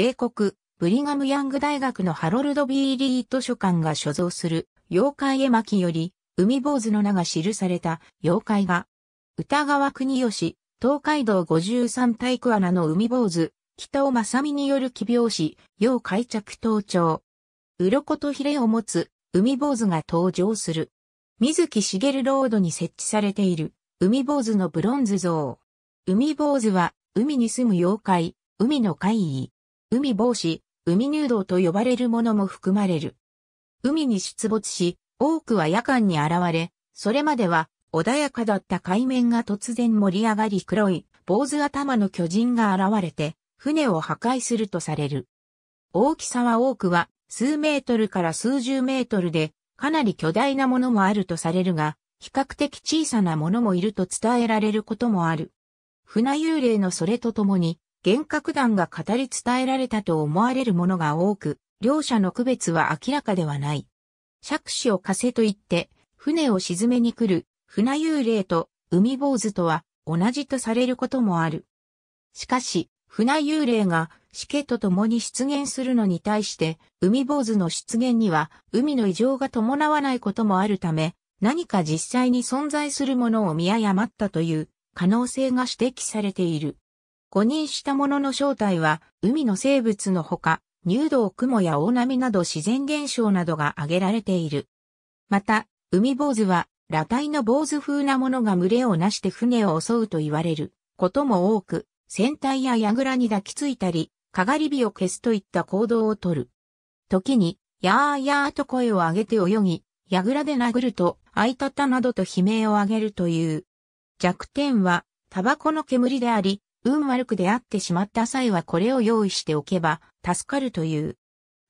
米国、ブリガム・ヤング大学のハロルド・ビー・リー図書館が所蔵する妖怪絵巻より、海坊主の名が記された妖怪が、歌川国吉、東海道53体育穴の海坊主、北尾正美による奇病死、要怪着登聴。鱗とヒレを持つ海坊主が登場する。水木しげるロードに設置されている海坊主のブロンズ像。海坊主は海に住む妖怪、海の怪異。海防止、海入道と呼ばれるものも含まれる。海に出没し、多くは夜間に現れ、それまでは穏やかだった海面が突然盛り上がり黒い坊主頭の巨人が現れて、船を破壊するとされる。大きさは多くは数メートルから数十メートルで、かなり巨大なものもあるとされるが、比較的小さなものもいると伝えられることもある。船幽霊のそれとともに、幻覚団が語り伝えられたと思われるものが多く、両者の区別は明らかではない。釈子を風と言って、船を沈めに来る、船幽霊と海坊主とは同じとされることもある。しかし、船幽霊が死刑と共に出現するのに対して、海坊主の出現には海の異常が伴わないこともあるため、何か実際に存在するものを見誤ったという可能性が指摘されている。誤認したものの正体は、海の生物のほか、入道雲や大波など自然現象などが挙げられている。また、海坊主は、裸体の坊主風なものが群れをなして船を襲うと言われることも多く、船体や櫓に抱きついたり、かがり火を消すといった行動をとる。時に、やーやーと声を上げて泳ぎ、櫓で殴ると、あいたたなどと悲鳴を上げるという。弱点は、タバコの煙であり、運悪く出会ってしまった際はこれを用意しておけば助かるという。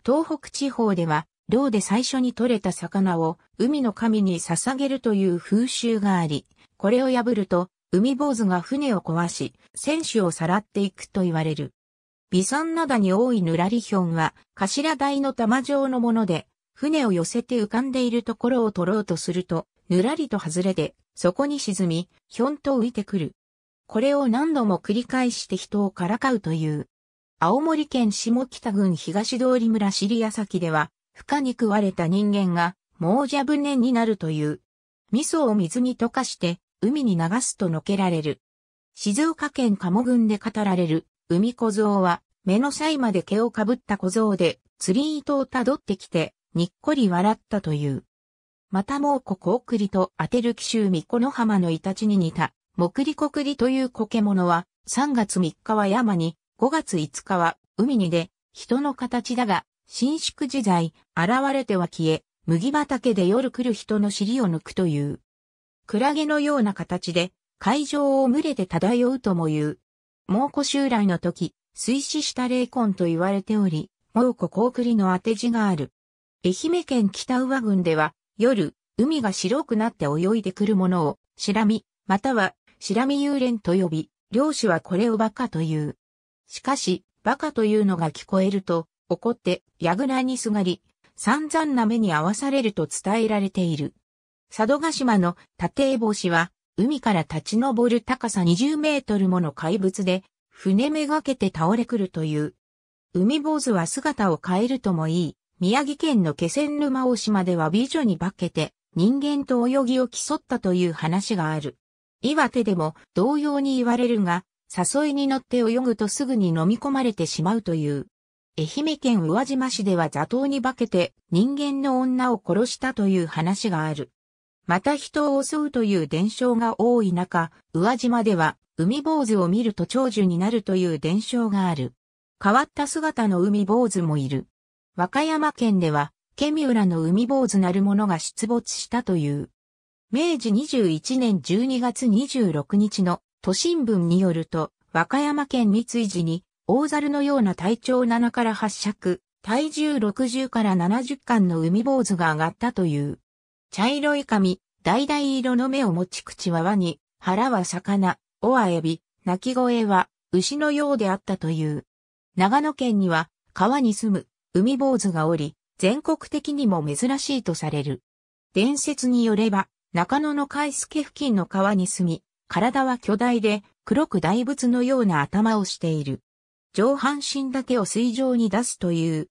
東北地方では、漁で最初に取れた魚を海の神に捧げるという風習があり、これを破ると海坊主が船を壊し、船手をさらっていくと言われる。微酸灘に多いヌラリヒョンは頭台の玉状のもので、船を寄せて浮かんでいるところを取ろうとすると、ぬらりと外れて、そこに沈み、ひょんと浮いてくる。これを何度も繰り返して人をからかうという。青森県下北郡東通村尻屋崎では、深に食われた人間が、猛者船になるという。味噌を水に溶かして、海に流すとのけられる。静岡県鴨郡で語られる、海小僧は、目の際まで毛をかぶった小僧で、釣り糸をたどってきて、にっこり笑ったという。またもうここをくりと当てる奇襲巫この浜のイタチに似た、モクリコクリという苔物は、3月3日は山に、5月5日は海にで、人の形だが、伸縮自在、現れては消え、麦畑で夜来る人の尻を抜くという。クラゲのような形で、海上を群れて漂うとも言う。猛虎襲来の時、水死した霊魂と言われており、猛虎高栗の当て字がある。愛媛県北上郡では、夜、海が白くなって泳いでくるものを、白らみ、または白身幽連と呼び、漁師はこれを馬鹿という。しかし、馬鹿というのが聞こえると、怒って、矢倉にすがり、散々な目に合わされると伝えられている。佐渡島の立江帽子は、海から立ち上る高さ20メートルもの怪物で、船めがけて倒れくるという。海坊主は姿を変えるともいい、宮城県の気仙沼大島では美女に化けて、人間と泳ぎを競ったという話がある。岩手でも同様に言われるが、誘いに乗って泳ぐとすぐに飲み込まれてしまうという。愛媛県宇和島市では座頭に化けて人間の女を殺したという話がある。また人を襲うという伝承が多い中、宇和島では海坊主を見ると長寿になるという伝承がある。変わった姿の海坊主もいる。和歌山県では、ケミュラの海坊主なるものが出没したという。明治21年12月26日の都心文によると、和歌山県三井寺に、大猿のような体長7から8尺、体重60から70巻の海坊主が上がったという。茶色い髪、橙色の目を持ち口はワニ、腹は魚、尾はエビ、鳴き声は牛のようであったという。長野県には川に住む海坊主がおり、全国的にも珍しいとされる。伝説によれば、中野の海助付近の川に住み、体は巨大で黒く大仏のような頭をしている。上半身だけを水上に出すという。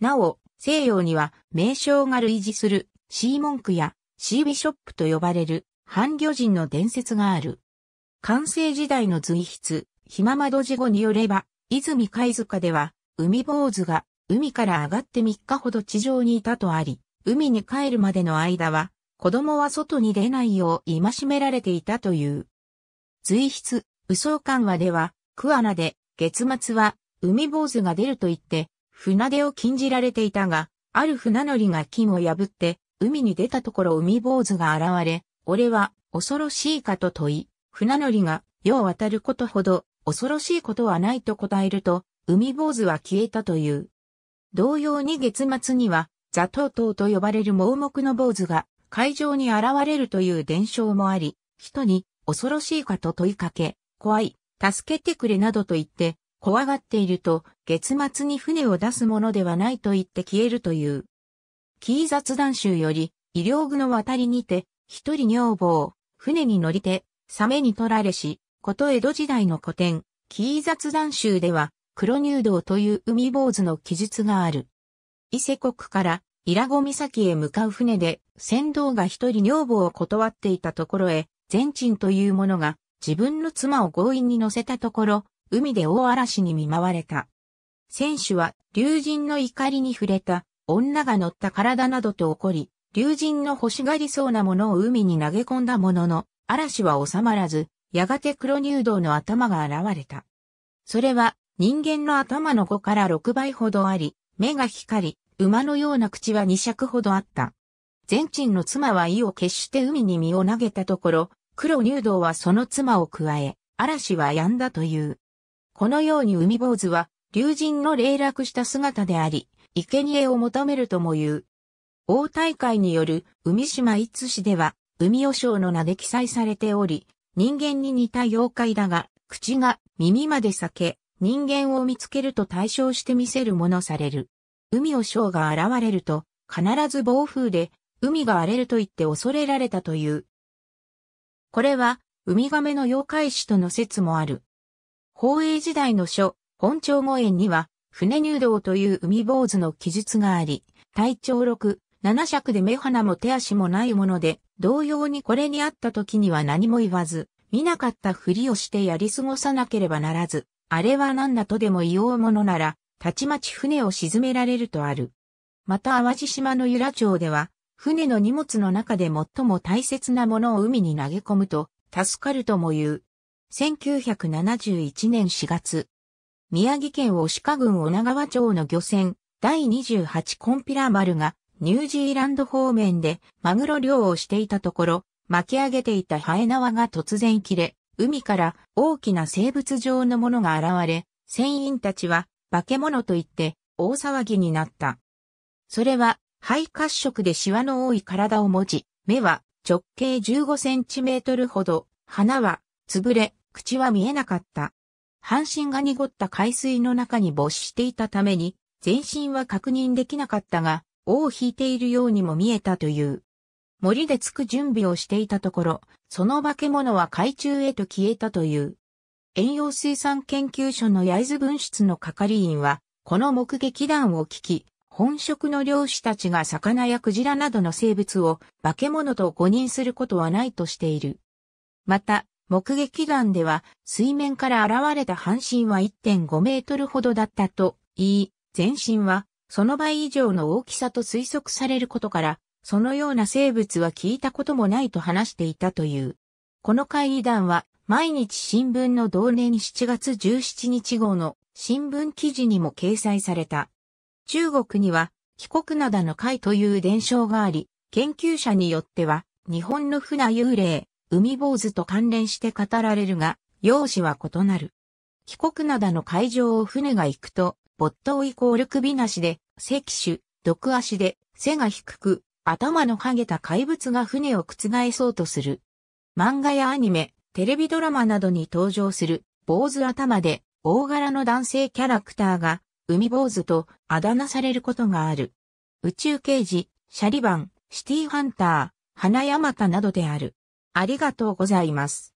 なお、西洋には名称が類似するシーモンクやシービショップと呼ばれる半魚人の伝説がある。完成時代の随筆、ひままど事後によれば、泉貝塚では、海坊主が海から上がって3日ほど地上にいたとあり、海に帰るまでの間は、子供は外に出ないよう戒められていたという。随筆、嘘緩和では、桑名で、月末は、海坊主が出ると言って、船出を禁じられていたが、ある船乗りが金を破って、海に出たところ海坊主が現れ、俺は、恐ろしいかと問い、船乗りが、世を渡ることほど、恐ろしいことはないと答えると、海坊主は消えたという。同様に月末には、座頭頭と呼ばれる盲目の坊主が、会場に現れるという伝承もあり、人に恐ろしいかと問いかけ、怖い、助けてくれなどと言って、怖がっていると、月末に船を出すものではないと言って消えるという。キー雑談集より、医療具の渡りにて、一人女房、船に乗りて、サメに取られし、こと江戸時代の古典、キー雑談集では、黒入道という海坊主の記述がある。伊勢国から、伊良湖岬へ向かう船で、船頭が一人女房を断っていたところへ、全鎮という者が自分の妻を強引に乗せたところ、海で大嵐に見舞われた。選手は、竜神の怒りに触れた、女が乗った体などと怒り、竜神の欲しがりそうなものを海に投げ込んだものの、嵐は収まらず、やがて黒入道の頭が現れた。それは、人間の頭の5から6倍ほどあり、目が光り、馬のような口は2尺ほどあった。全鎮の妻は意を決して海に身を投げたところ、黒入道はその妻を加え、嵐は止んだという。このように海坊主は、竜神の霊落した姿であり、生贄を求めるとも言う。大大会による海島一市では、海和尚の名で記載されており、人間に似た妖怪だが、口が耳まで裂け、人間を見つけると対象して見せるものされる。海を章が現れると、必ず暴風で海が荒れると言って恐れられたという。これは、ウミガメの妖怪種との説もある。宝永時代の書、本朝御苑には、船入道という海坊主の記述があり、体長六、七尺で目鼻も手足もないもので、同様にこれにあった時には何も言わず、見なかったふりをしてやり過ごさなければならず、あれは何だとでも言おうものなら、たちまち船を沈められるとある。また淡路島の由良町では、船の荷物の中で最も大切なものを海に投げ込むと、助かるとも言う。1971年4月、宮城県押鹿郡女川町の漁船、第28コンピラ丸が、ニュージーランド方面でマグロ漁をしていたところ、巻き上げていたハエ縄が突然切れ、海から大きな生物状のものが現れ、船員たちは化け物と言って大騒ぎになった。それは肺褐色でシワの多い体を持ち、目は直径15センチメートルほど、鼻は潰れ、口は見えなかった。半身が濁った海水の中に没していたために、全身は確認できなかったが、尾を引いているようにも見えたという。森で着く準備をしていたところ、その化け物は海中へと消えたという。遠洋水産研究所の焼津分室の係員は、この目撃談を聞き、本職の漁師たちが魚やクジラなどの生物を化け物と誤認することはないとしている。また、目撃談では水面から現れた半身は1.5メートルほどだったと言い、全身はその倍以上の大きさと推測されることから、そのような生物は聞いたこともないと話していたという。この会議談は毎日新聞の同年7月17日号の新聞記事にも掲載された。中国には、帰国灘の海という伝承があり、研究者によっては、日本の船幽霊、海坊主と関連して語られるが、容姿は異なる。帰国灘の海上を船が行くと、没頭イコール首なしで、石種、毒足で、背が低く、頭の剥げた怪物が船を覆そうとする。漫画やアニメ、テレビドラマなどに登場する、坊主頭で、大柄の男性キャラクターが、海坊主とあだ名されることがある。宇宙刑事、シャリバン、シティハンター、花山田などである。ありがとうございます。